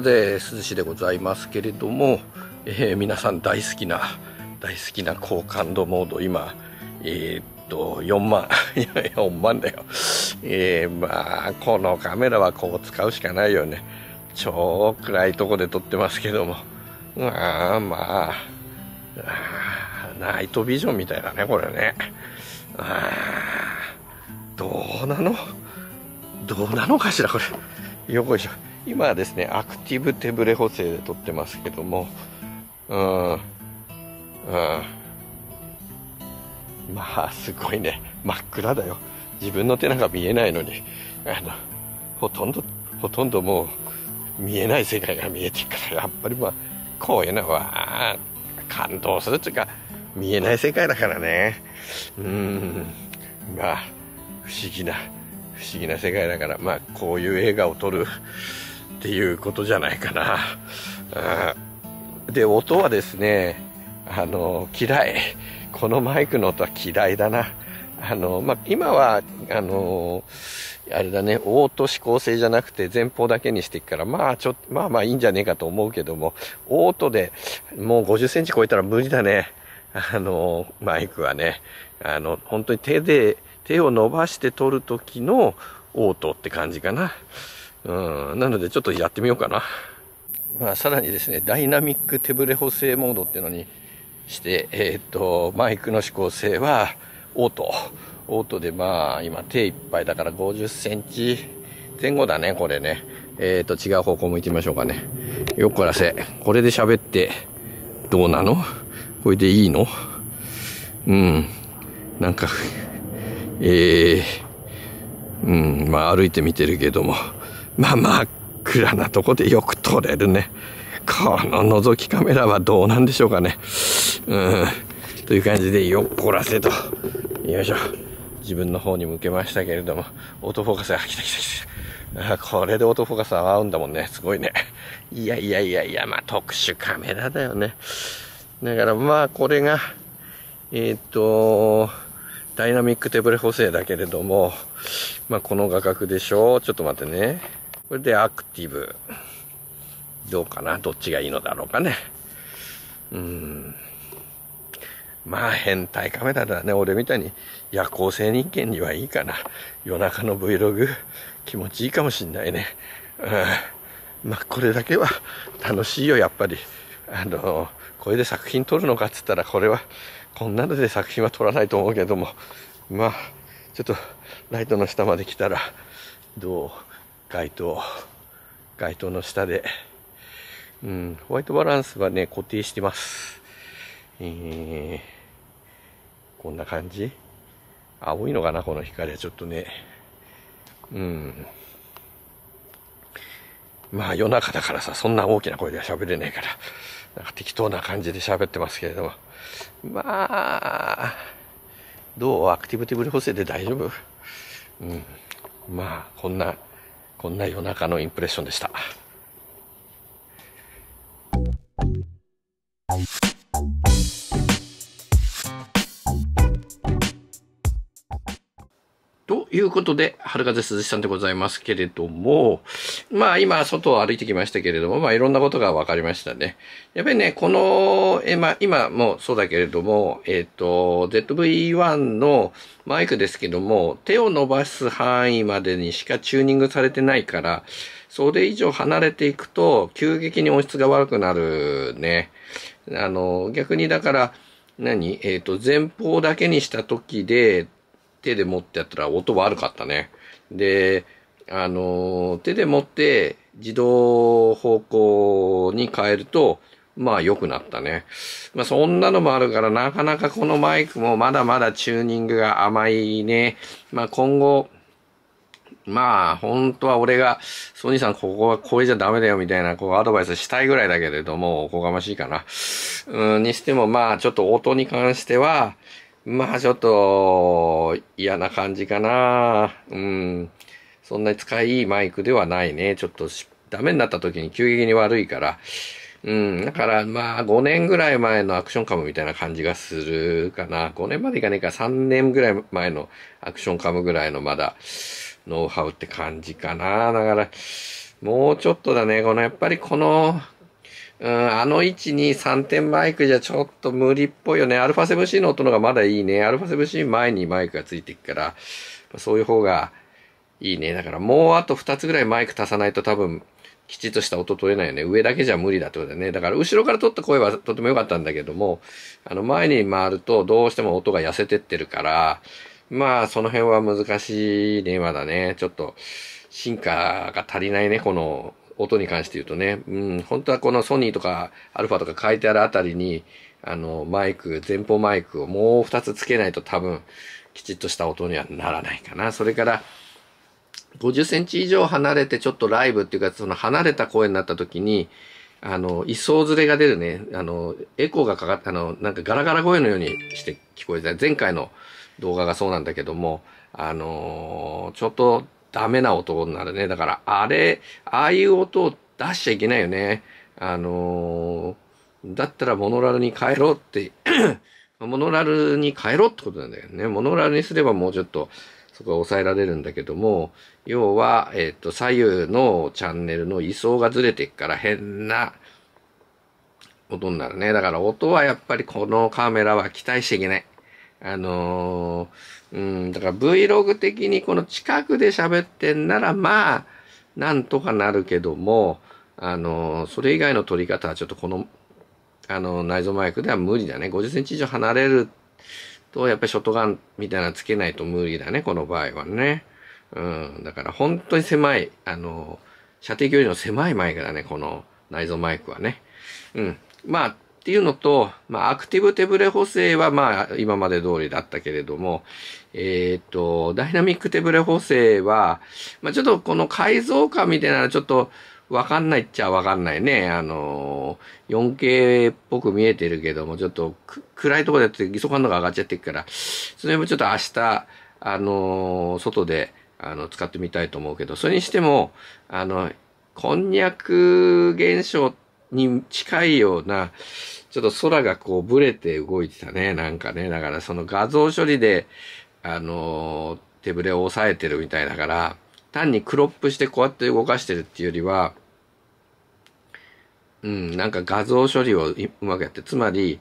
風涼しでございますけれども、えー、皆さん大好きな大好きな高感度モード今えー、っと4万 いや4万だよえー、まあこのカメラはこう使うしかないよね超暗いとこで撮ってますけどもまあまあナイトビジョンみたいだねこれねあどうなのどうなのかしらこれよこいしょ今はですね、アクティブ手ブレ補正で撮ってますけども、うん、うん、まあ、すごいね、真っ暗だよ。自分の手なんか見えないのに、あの、ほとんど、ほとんどもう、見えない世界が見えてるから、やっぱりまあ、こういうのは、感動するていうか、見えない世界だからね。うん、まあ、不思議な、不思議な世界だから、まあ、こういう映画を撮る、っていうことじゃないかな。で、音はですね、あの、嫌い。このマイクの音は嫌いだな。あの、ま今は、あの、あれだね、オート指向性じゃなくて前方だけにしていくから、まあちょっと、まあまあいいんじゃねえかと思うけども、オートでもう50センチ超えたら無理だね。あの、マイクはね。あの、本当に手で、手を伸ばして撮る時のオートって感じかな。うん、なのでちょっとやってみようかな。まあ、さらにですね、ダイナミック手ブレ補正モードっていうのにして、えー、っと、マイクの指向性は、オート。オートでまあ、今手いっぱいだから50センチ前後だね、これね。えー、っと、違う方向向いてみましょうかね。よこらせ。これで喋って、どうなのこれでいいのうん。なんか、ええー、うん、まあ歩いてみてるけども、まあ真っ暗なとこでよく撮れるね。この覗きカメラはどうなんでしょうかね。うん。という感じで、よっこらせと。よいしょ。自分の方に向けましたけれども、オートフォーカス、が来た来た来た。あこれでオートフォーカス合うんだもんね。すごいね。いやいやいやいや、まあ特殊カメラだよね。だからまあこれが、えー、っと、ダイナミック手ブレ補正だけれども、まあこの画角でしょちょっと待ってね。これでアクティブ。どうかなどっちがいいのだろうかね。うん。まあ変態カメラだね。俺みたいに夜行性人間にはいいかな。夜中の Vlog 気持ちいいかもしんないね。うん。まあこれだけは楽しいよ、やっぱり。あの、これで作品撮るのかって言ったらこれは、こんなので作品は撮らないと思うけども。まあ、ちょっとライトの下まで来たら、どう街灯、街灯の下で、うん、ホワイトバランスはね、固定してます。えー、こんな感じ青いのかな、この光はちょっとね。うん。まあ夜中だからさ、そんな大きな声では喋れないから、なんか適当な感じで喋ってますけれども。まあ、どうアクティブティブル補正で大丈夫うん。まあ、こんなこんな夜中のインプレッションでした。いうことで、春風鈴さんでございますけれども、まあ今、外を歩いてきましたけれども、まあいろんなことが分かりましたね。やっぱりね、この、えまあ今もそうだけれども、えっ、ー、と、ZV-1 のマイクですけども、手を伸ばす範囲までにしかチューニングされてないから、それ以上離れていくと、急激に音質が悪くなるね。あの、逆にだから、何えっ、ー、と、前方だけにした時で、手で持ってやったら音悪かったね。で、あの、手で持って自動方向に変えると、まあ良くなったね。まあそんなのもあるから、なかなかこのマイクもまだまだチューニングが甘いね。まあ今後、まあ本当は俺が、ソニーさんここはこれじゃダメだよみたいな、こうアドバイスしたいぐらいだけれども、おこがましいかな。うん、にしてもまあちょっと音に関しては、まあちょっと嫌な感じかな。うん。そんなに使いいいマイクではないね。ちょっとダメになった時に急激に悪いから。うん。だからまあ5年ぐらい前のアクションカムみたいな感じがするかな。5年までいかねえか3年ぐらい前のアクションカムぐらいのまだノウハウって感じかな。だからもうちょっとだね。このやっぱりこのうん、あの位置に3点マイクじゃちょっと無理っぽいよね。アルフ α7C の音のがまだいいね。アルフ α7C 前にマイクがついていくから、そういう方がいいね。だからもうあと2つぐらいマイク足さないと多分、きちっとした音取れないよね。上だけじゃ無理だってことだね。だから後ろから取った声はとても良かったんだけども、あの前に回るとどうしても音が痩せてってるから、まあその辺は難しいね、まだね。ちょっと進化が足りないね、この音に関して言うとね、うん、本当はこのソニーとかアルファとか書いてあるあたりに、あの、マイク、前方マイクをもう2つつけないと多分、きちっとした音にはならないかな。それから、50センチ以上離れてちょっとライブっていうか、その離れた声になった時に、あの、一層ずれが出るね、あの、エコーがかかった、あの、なんかガラガラ声のようにして聞こえた。前回の動画がそうなんだけども、あのー、ちょっとダメな音になるね。だから、あれ、ああいう音を出しちゃいけないよね。あのー、だったらモノラルに変えろって モノラルに変えろってことなんだよね。モノラルにすればもうちょっと、そこは抑えられるんだけども、要は、えっ、ー、と、左右のチャンネルの位相がずれていくから変な音になるね。だから音はやっぱりこのカメラは期待していけない。あのー、うん、だから Vlog 的にこの近くで喋ってんなら、まあ、なんとかなるけども、あのー、それ以外の撮り方はちょっとこの、あの、内蔵マイクでは無理だね。50センチ以上離れると、やっぱりショットガンみたいなのつけないと無理だね、この場合はね。うん、だから本当に狭い、あの、射程距離の狭いマイクだね、この内蔵マイクはね。うん。まあ、っていうのと、まあ、アクティブ手ブレ補正は、まあ、今まで通りだったけれども、えっ、ー、と、ダイナミック手ブレ補正は、まあ、ちょっとこの改造感みたいなのちょっと、わかんないっちゃわかんないね。あのー、4K っぽく見えてるけども、ちょっと暗いところでやって基礎感度が上がっちゃってるから、それもちょっと明日、あのー、外で、あの、使ってみたいと思うけど、それにしても、あの、こんにゃく現象ってに近いような、ちょっと空がこうブレて動いてたね、なんかね。だからその画像処理で、あの、手ブレを抑えてるみたいだから、単にクロップしてこうやって動かしてるっていうよりは、うん、なんか画像処理をうまくやって、つまり、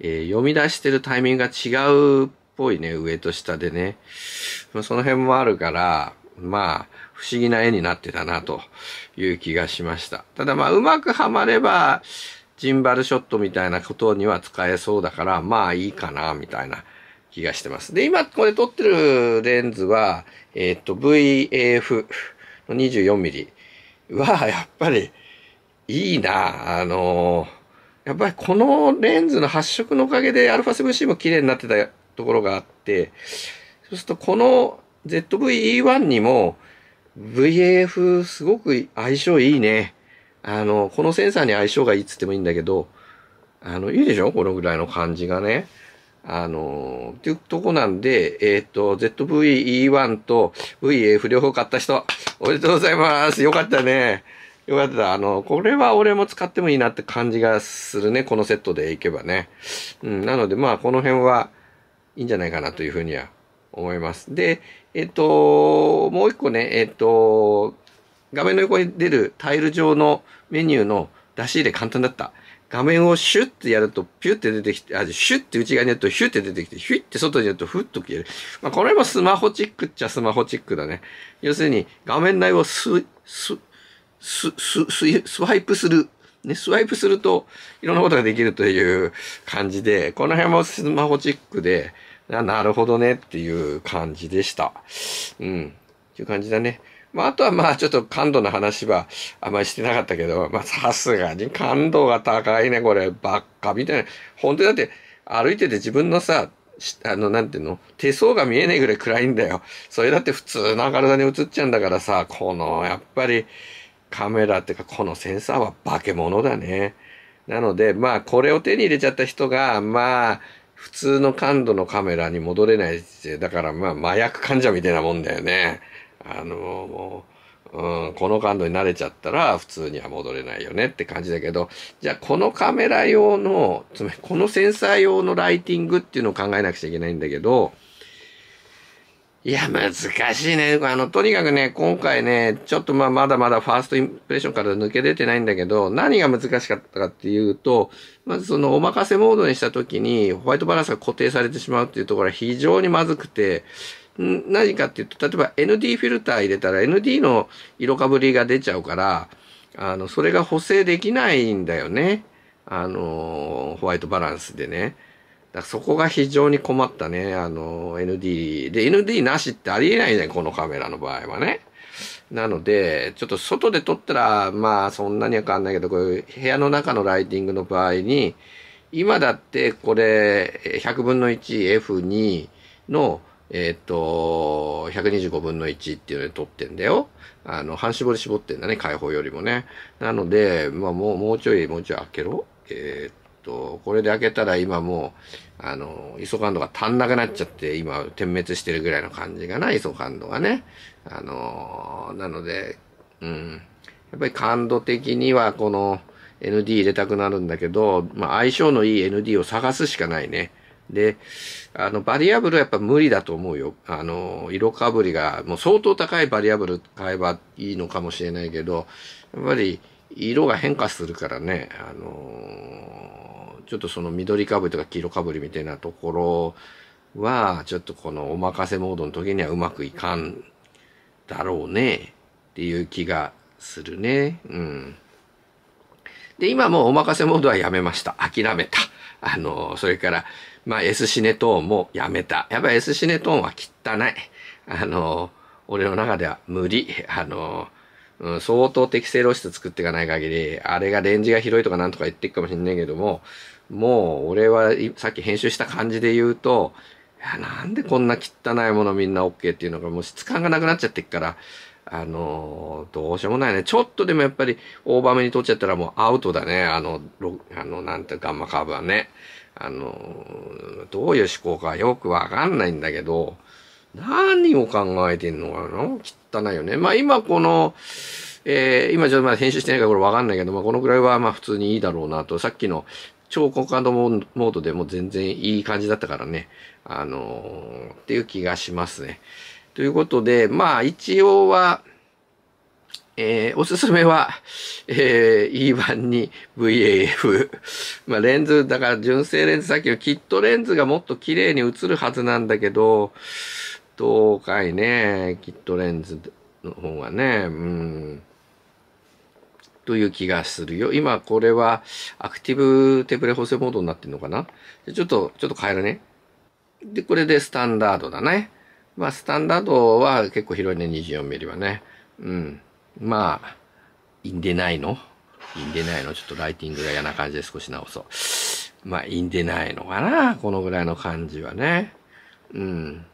えー、読み出してるタイミングが違うっぽいね、上と下でね。その辺もあるから、まあ、不思議な絵になってたなという気がしました。ただまあうまくはまれば、ジンバルショットみたいなことには使えそうだから、まあいいかな、みたいな気がしてます。で、今これ撮ってるレンズは、えー、っと VAF の 24mm はやっぱりいいな、あのーやっぱりこのレンズの発色のおかげで α7C も綺麗になってたところがあって、そうするとこの ZV-E1 にも VAF すごく相性いいね。あの、このセンサーに相性がいいっつってもいいんだけど、あの、いいでしょこのぐらいの感じがね。あのー、っていうとこなんで、えっ、ー、と、ZVE1 と VAF 両方買った人、おめでとうございます。よかったね。よかった。あの、これは俺も使ってもいいなって感じがするね。このセットでいけばね。うん、なので、まあ、この辺はいいんじゃないかなというふうには思います。で、えっと、もう一個ね、えっと、画面の横に出るタイル状のメニューの出し入れ簡単だった。画面をシュッてやるとピュッて出てきて、あ、シュッて内側にやるとヒュッて出てきて、ヒュッて外にやるとフッと消える。まあ、これもスマホチックっちゃスマホチックだね。要するに画面内をス、ス、ス、ス、ススワイプする。ね、スワイプするといろんなことができるという感じで、この辺もスマホチックで、なるほどねっていう感じでした。うん。っていう感じだね。まあ、あとはまあ、ちょっと感度の話はあまりしてなかったけど、まあ、さすがに感度が高いね、これ、ばっか、みたいな。本当にだって、歩いてて自分のさ、あの、なんていうの手相が見えないぐらい暗いんだよ。それだって普通な体に映っちゃうんだからさ、この、やっぱり、カメラっていうか、このセンサーは化け物だね。なので、まあ、これを手に入れちゃった人が、まあ、普通の感度のカメラに戻れないって、だからまあ麻薬患者みたいなもんだよね。あの、もう、うん、この感度に慣れちゃったら普通には戻れないよねって感じだけど、じゃあこのカメラ用の、つまりこのセンサー用のライティングっていうのを考えなくちゃいけないんだけど、いや、難しいね。あの、とにかくね、今回ね、ちょっとまあ、まだまだファーストインプレッションから抜け出てないんだけど、何が難しかったかっていうと、まずそのお任せモードにした時に、ホワイトバランスが固定されてしまうっていうところは非常にまずくて、何かっていうと、例えば ND フィルター入れたら ND の色かぶりが出ちゃうから、あの、それが補正できないんだよね。あの、ホワイトバランスでね。だそこが非常に困ったね、あの、ND。で、ND なしってありえないね、このカメラの場合はね。なので、ちょっと外で撮ったら、まあそんなには変わんないけど、こういう部屋の中のライティングの場合に、今だってこれ、100分の 1F2 の、えっ、ー、と、125分の1っていうので撮ってんだよ。あの、半絞り絞ってんだね、開放よりもね。なので、まあもう、もうちょい、もうちょい開けろ。えっ、ー、と、これで開けたら今もう、あの、イソ感度が足んなくなっちゃって、今、点滅してるぐらいの感じがな、イソ感度がね。あの、なので、うん。やっぱり感度的には、この、ND 入れたくなるんだけど、まあ、相性のいい ND を探すしかないね。で、あの、バリアブルはやっぱ無理だと思うよ。あの、色かぶりが、もう相当高いバリアブル買えばいいのかもしれないけど、やっぱり、色が変化するからね、あのー、ちょっとその緑かぶりとか黄色かぶりみたいなところは、ちょっとこのお任せモードの時にはうまくいかんだろうね、っていう気がするね。うん。で、今もうお任せモードはやめました。諦めた。あのー、それから、まあ S シネトーンもやめた。やっぱ S シネトーンは汚い。あのー、俺の中では無理。あのーうん、相当適正露出作っていかない限り、あれがレンジが広いとかなんとか言っていくかもしんないけども、もう俺はさっき編集した感じで言うと、いや、なんでこんな汚いものみんな OK っていうのがもう質感がなくなっちゃってっから、あのー、どうしようもないね。ちょっとでもやっぱり大場目に取っちゃったらもうアウトだね。あの、あの、なんてガンマカーブはね。あのー、どういう思考かよくわかんないんだけど、何を考えてんのかな汚いよね。まあ今この、えー、今ちょっとまだ編集してないからこれわかんないけど、まあこのくらいはまあ普通にいいだろうなと、さっきの超高感度モードでも全然いい感じだったからね、あのー、っていう気がしますね。ということで、まあ一応は、えー、おすすめは、えー、E 版に VAF。まあ、レンズ、だから純正レンズ、さっきのキットレンズがもっと綺麗に映るはずなんだけど、東かいね。キットレンズの方がね。うん。という気がするよ。今これはアクティブ手ブレ補正モードになってるのかなちょっと、ちょっと変えるね。で、これでスタンダードだね。まあ、スタンダードは結構広いね、24ミリはね。うん。まあ、いいんでないのいいんでないのちょっとライティングが嫌な感じで少し直そう。まあ、いいんでないのかなこのぐらいの感じはね。うん。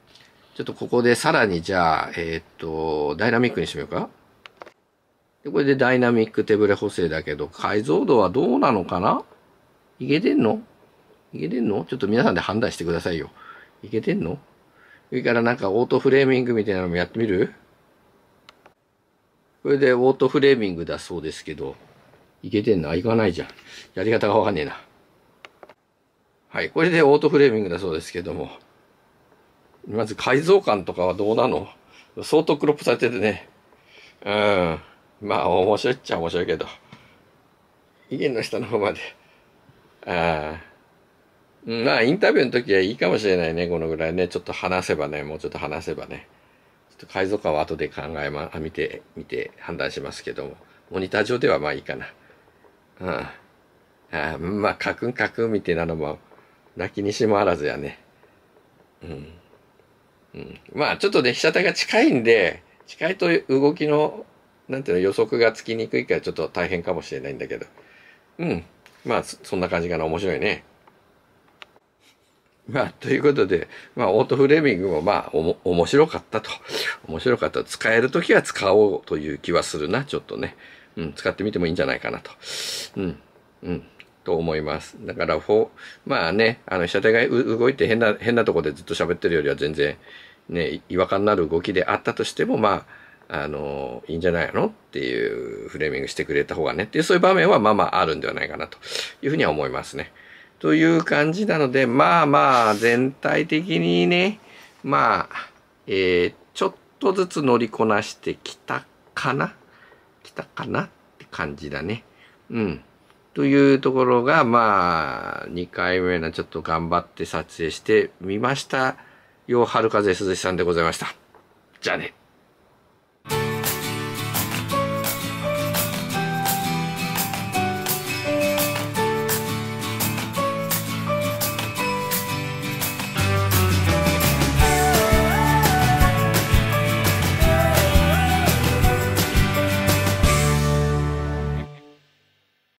ちょっとここでさらにじゃあ、えー、っと、ダイナミックにしてみようか。で、これでダイナミック手ブレ補正だけど、解像度はどうなのかないけてんのいけてんのちょっと皆さんで判断してくださいよ。いけてんの上からなんかオートフレーミングみたいなのもやってみるこれでオートフレーミングだそうですけど、いけてんのあ、いかないじゃん。やり方がわかんねえな。はい、これでオートフレーミングだそうですけども。まず改造感とかはどうなの相当クロップされててね。うん。まあ、面白いっちゃ面白いけど。意見の下の方まで。ああ。まあ、インタビューの時はいいかもしれないね、このぐらいね。ちょっと話せばね、もうちょっと話せばね。ちょっと改造感は後で考えま、見て、見て判断しますけども。モニター上ではまあいいかな。うん。ああまあ、カクンカクンみたいなのも、泣きにしもあらずやね。うん。うん、まあちょっとね、被写体が近いんで、近いと動きの、なんていうの、予測がつきにくいからちょっと大変かもしれないんだけど。うん。まあそんな感じかな。面白いね。まあ、ということで、まあ、オートフレーミングもまあ、おも、面白かったと。面白かった。使えるときは使おうという気はするな、ちょっとね。うん、使ってみてもいいんじゃないかなと。うん、うん。と思います。だから、ほまあね、あの、被写体が動いて変な、変なとこでずっと喋ってるよりは全然、ね、違和感のある動きであったとしても、まあ、あの、いいんじゃないのっていうフレーミングしてくれた方がね、っていうそういう場面はまあまああるんではないかなというふうには思いますね。という感じなので、まあまあ、全体的にね、まあ、えー、ちょっとずつ乗りこなしてきたかなきたかなって感じだね。うん。というところが、まあ、2回目のちょっと頑張って撮影してみました。よう、春風鈴さんでございました。じゃあね。